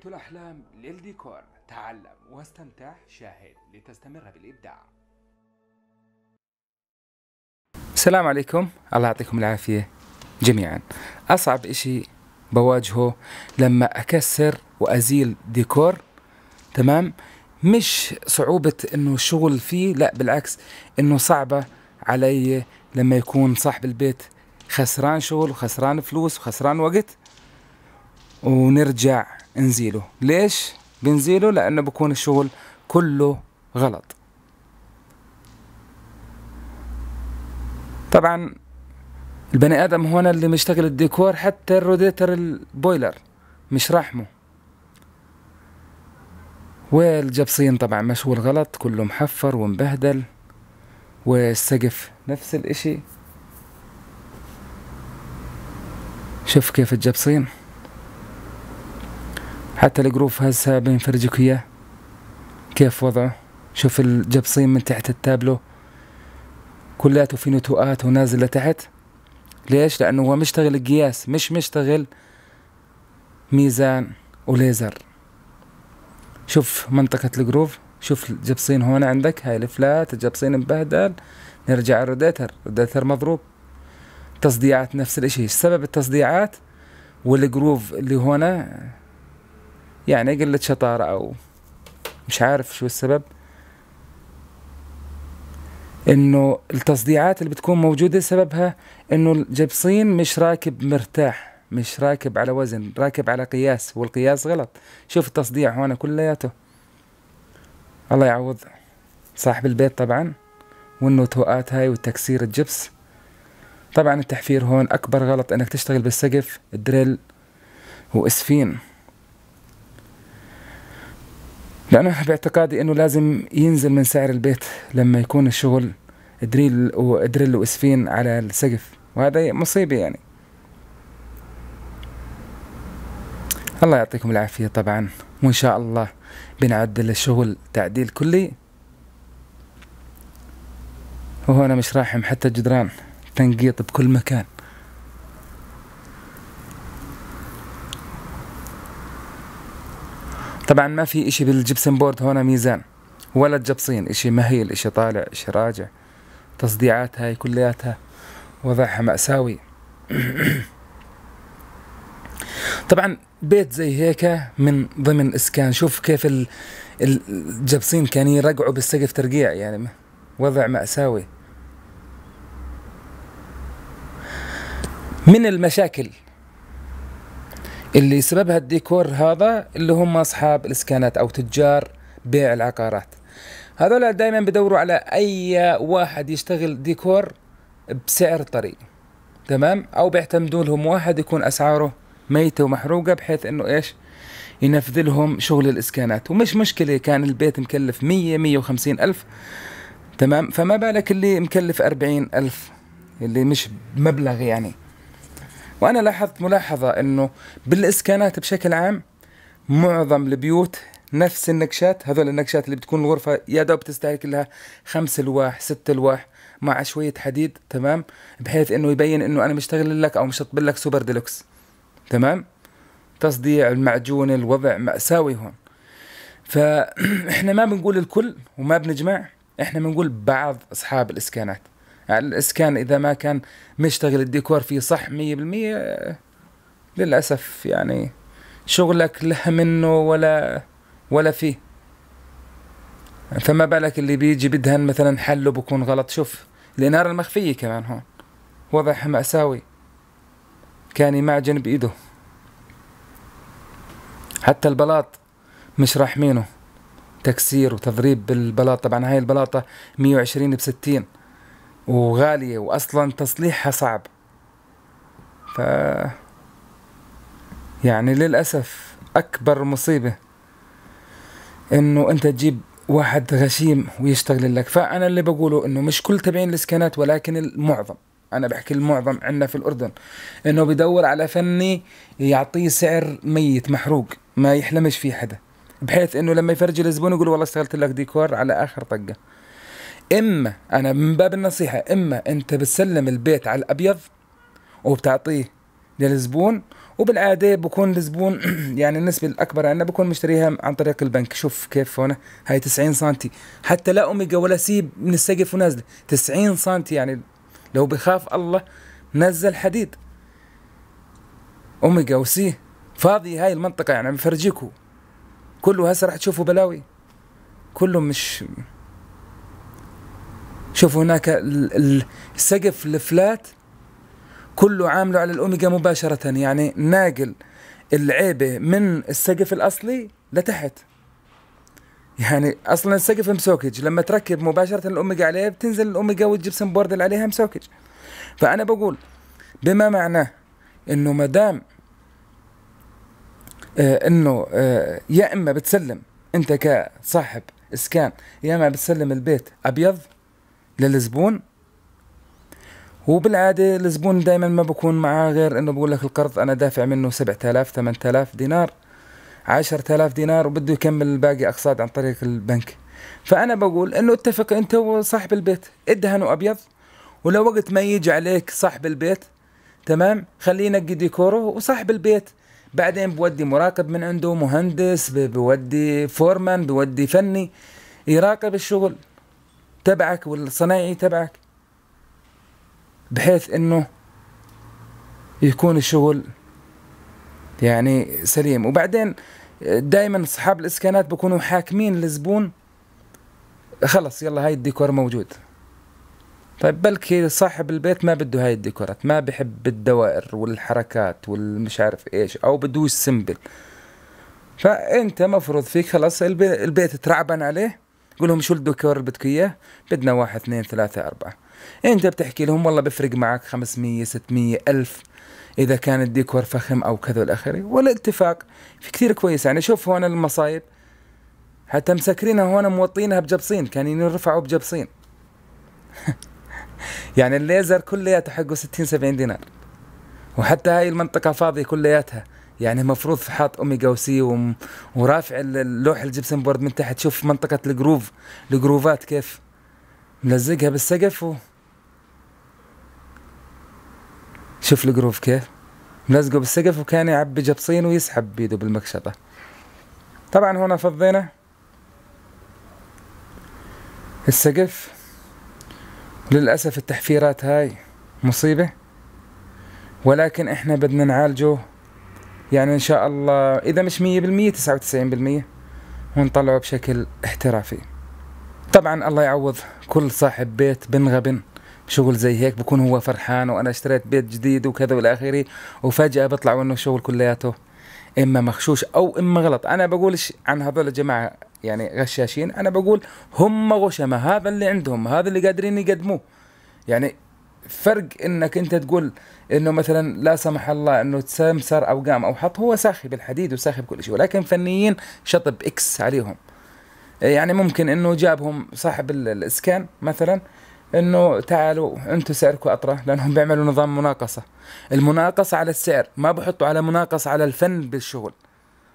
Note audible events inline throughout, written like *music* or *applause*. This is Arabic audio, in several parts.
بيت الأحلام للديكور تعلم واستمتع شاهد لتستمر بالإبداع السلام عليكم الله يعطيكم العافية جميعا أصعب إشي بواجهه لما أكسر وأزيل ديكور تمام مش صعوبة انه الشغل فيه لا بالعكس انه صعبة علي لما يكون صاحب البيت خسران شغل وخسران فلوس وخسران وقت ونرجع نزيله ليش بنزيله لانه بكون الشغل كله غلط طبعا البني ادم هنا اللي مشتغل الديكور حتى الروديتر البويلر مش رحمه والجبصين طبعا مشغول غلط كله محفر ومبهدل والسقف نفس الاشي شوف كيف الجبصين حتى الجروف هسه بين فرجك اياه كيف وضعه شوف الجبصين من تحت التابلو كلاته في نتوءات ونازله تحت ليش لانه هو مشتغل القياس مش مشتغل ميزان وليزر شوف منطقة الجروف شوف الجبصين هون عندك هاي الفلات الجبصين مبهدل نرجع الروديتر الروديتر مضروب تصديعات نفس الاشي سبب التصديعات والجروف اللي هنا يعني قلة شطارة أو مش عارف شو السبب انه التصديعات اللي بتكون موجودة سببها انه الجبصين مش راكب مرتاح مش راكب على وزن راكب على قياس والقياس غلط شوف التصديع هون كلياته الله يعوض صاحب البيت طبعا والنتوءات هاي والتكسير الجبس طبعا التحفير هون اكبر غلط انك تشتغل بالسقف دريل واسفين لانه باعتقادي أنه لازم ينزل من سعر البيت لما يكون الشغل دريل ودريل واسفين على السقف وهذا مصيبة يعني الله يعطيكم العافية طبعا وإن شاء الله بنعدل الشغل تعديل كلي وهنا مش راحم حتى الجدران تنقيط بكل مكان طبعا ما في اشي بالجبسن بورد هون ميزان ولا الجبصين اشي مهيل اشي طالع اشي راجع تصديعات هاي كلياتها وضعها مأساوي *clears throat* طبعا بيت زي هيك من ضمن اسكان شوف كيف الجبصين كان يرقعوا بالسقف ترقيع يعني وضع مأساوي من المشاكل اللي سببها الديكور هذا اللي هم أصحاب الإسكانات أو تجار بيع العقارات هذول دائما بدوروا على أي واحد يشتغل ديكور بسعر طري تمام أو بيعتمدوا لهم واحد يكون أسعاره ميتة ومحروقة بحيث أنه إيش ينفذ لهم شغل الإسكانات ومش مشكلة كان البيت مكلف مية مية وخمسين ألف تمام فما بالك اللي مكلف أربعين ألف اللي مش مبلغ يعني وانا لاحظت ملاحظه انه بالاسكانات بشكل عام معظم البيوت نفس النكشات هذول النكشات اللي بتكون الغرفة يا دوب تستهلك لها خمس الواح ست الواح مع شوية حديد تمام بحيث انه يبين انه انا مشتغل لك او مشطب لك سوبر ديلوكس تمام تصديع المعجون الوضع مأساوي هون فاحنا *clears throat* ما بنقول الكل وما بنجمع احنا بنقول بعض اصحاب الاسكانات الاسكان اذا ما كان مشتغل الديكور فيه صح 100% للاسف يعني شغلك لا منه ولا ولا فيه فما بالك اللي بيجي بدهن مثلا حله بكون غلط شوف الاناره المخفيه كمان هون وضعها ماساوي كان يمعجن بايده حتى البلاط مش راحمينه تكسير وتضريب بالبلاط طبعا هاي البلاطة 120 ب 60 وغالية وأصلا تصليحها صعب ف يعني للأسف أكبر مصيبة إنه أنت تجيب واحد غشيم ويشتغل لك فأنا اللي بقوله إنه مش كل تبعين الإسكانات ولكن المعظم أنا بحكي المعظم عندنا في الأردن إنه بدور على فني يعطيه سعر ميت محروق ما يحلمش فيه حدا بحيث إنه لما يفرجي الزبون يقول والله اشتغلت لك ديكور على آخر طقة اما انا من باب النصيحه اما انت بتسلم البيت على الابيض وبتعطيه للزبون وبالعاده بكون الزبون *clears throat* يعني النسبه الاكبر عندنا بكون مشتريها عن طريق البنك شوف كيف هنا هاي 90 سم حتى لا اوميجا ولا سيب من السقف ونازله 90 سم يعني لو بخاف الله نزل حديد اوميجا وسي فاضي هاي المنطقه يعني عم كله هسه راح تشوفوا بلاوي كله مش شوف هناك السقف الفلات كله عامله على الاوميجا مباشره يعني ناقل العيبه من السقف الاصلي لتحت يعني اصلا السقف مسوكج لما تركب مباشره الاوميجا عليه بتنزل الاوميجا والجبسن بورد اللي عليها مسوكج فانا بقول بما معناه انه ما دام آه، انه آه، يا اما بتسلم انت كصاحب اسكان يا اما بتسلم البيت ابيض للزبون وبالعادة الزبون دائما ما بكون معاه غير انه بقول لك القرض انا دافع منه 7000 8000 دينار 10000 دينار وبده يكمل الباقي اقساط عن طريق البنك فانا بقول انه اتفق انت وصاحب البيت ادهنوا ابيض ولو وقت ما يجي عليك صاحب البيت تمام خليه ينقي ديكوره وصاحب البيت بعدين بودي مراقب من عنده مهندس بودي فورمان بودي فني يراقب الشغل تبعك والصنايعي تبعك بحيث انه يكون الشغل يعني سليم وبعدين دائما اصحاب الاسكانات بكونوا حاكمين الزبون خلص يلا هاي الديكور موجود طيب بلكي صاحب البيت ما بده هاي الديكورات ما بحب الدوائر والحركات والمش عارف ايش او بدوش سمبل فانت مفروض فيك خلاص البيت ترعبن عليه تقول لهم شو الديكور اللي بدكم اياه؟ بدنا واحد اثنين ثلاثة أربعة إيه، أنت بتحكي لهم والله بفرق معك 500 600 ألف إذا كان الديكور فخم أو كذا والآخري ولا اتفاق في كثير كويس يعني شوف هون المصايب حتى مسكرينها هون موطينها بجبصين كانوا يرفعوا بجبصين *laughs* يعني الليزر كلياته حقه 60 70 دينار وحتى هاي المنطقة فاضية كلياتها يعني المفروض حاط اوميجا وسي وم... ورافع اللوح الجبسن بورد من تحت شوف منطقه الجروف الجروفات كيف ملزقها بالسقف و شوف الجروف كيف ملزقه بالسقف وكان يعبي جبصين ويسحب بيده بالمكشطه طبعا هنا فضينا السقف للأسف التحفيرات هاي مصيبة ولكن احنا بدنا نعالجه يعني ان شاء الله اذا مش 100% 99% ونطلعه بشكل احترافي طبعا الله يعوض كل صاحب بيت بن غبن شغل زي هيك بكون هو فرحان وانا اشتريت بيت جديد وكذا والى اخره وفجاه بيطلع وانه شغل كلياته اما مغشوش او اما غلط انا بقولش عن هذول الجماعه يعني غشاشين انا بقول هم غشمه هذا اللي عندهم هذا اللي قادرين يقدموه يعني فرق انك انت تقول انه مثلا لا سمح الله انه تسمسر او قام او حط هو ساخي بالحديد وساخي بكل شيء ولكن فنيين شطب اكس عليهم يعني ممكن انه جابهم صاحب الاسكان مثلا انه تعالوا انتم سعركم اطرى لانهم بيعملوا نظام مناقصه المناقصه على السعر ما بحطوا على مناقصه على الفن بالشغل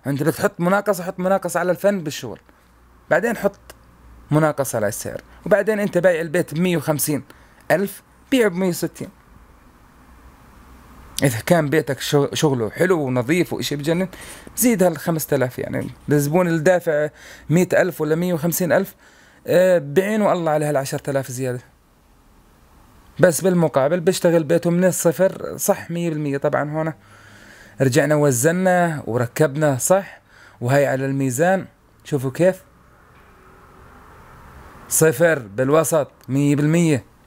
انت بتحط مناقصه حط مناقصه على الفن بالشغل بعدين حط مناقصه على السعر وبعدين انت بايع البيت ب 150 الف بيع ب 160 اذا كان بيتك شغله حلو ونظيف وإشي بجنن زيد هال 5000 يعني الزبون اللي دافع 100000 ولا 150000 آه، بعينه الله على هال 10000 زياده بس بالمقابل بيشتغل بيته من الصفر صح 100% طبعا هون رجعنا وزنا وركبنا صح وهي على الميزان شوفوا كيف صفر بالوسط 100%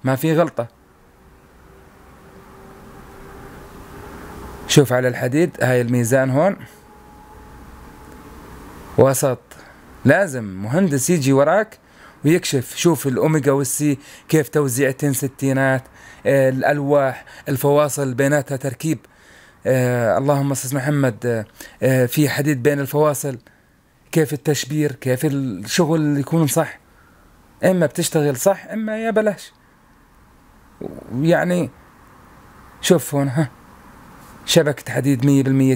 ما في غلطه شوف على الحديد هاي الميزان هون وسط لازم مهندس يجي وراك ويكشف شوف الاوميجا والسي كيف توزيع ستينات آه، الالواح الفواصل بيناتها تركيب آه اللهم استاذ محمد آه،, آه في حديد بين الفواصل كيف التشبير كيف الشغل يكون صح اما بتشتغل صح اما يا بلاش يعني شوف هون ها شبكة حديد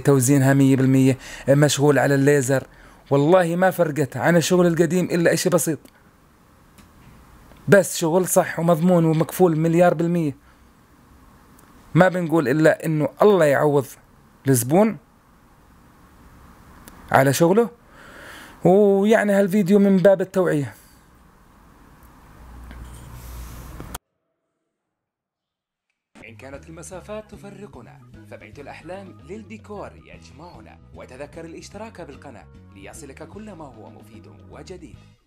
100% توزينها 100% مشغول على الليزر والله ما فرقت عن الشغل القديم إلا إشي بسيط بس شغل صح ومضمون ومكفول مليار بالمية ما بنقول إلا إنه الله يعوض الزبون على شغله ويعني هالفيديو من باب التوعيه المسافات تفرقنا فبيت الأحلام للديكور يجمعنا وتذكر الاشتراك بالقناة ليصلك كل ما هو مفيد وجديد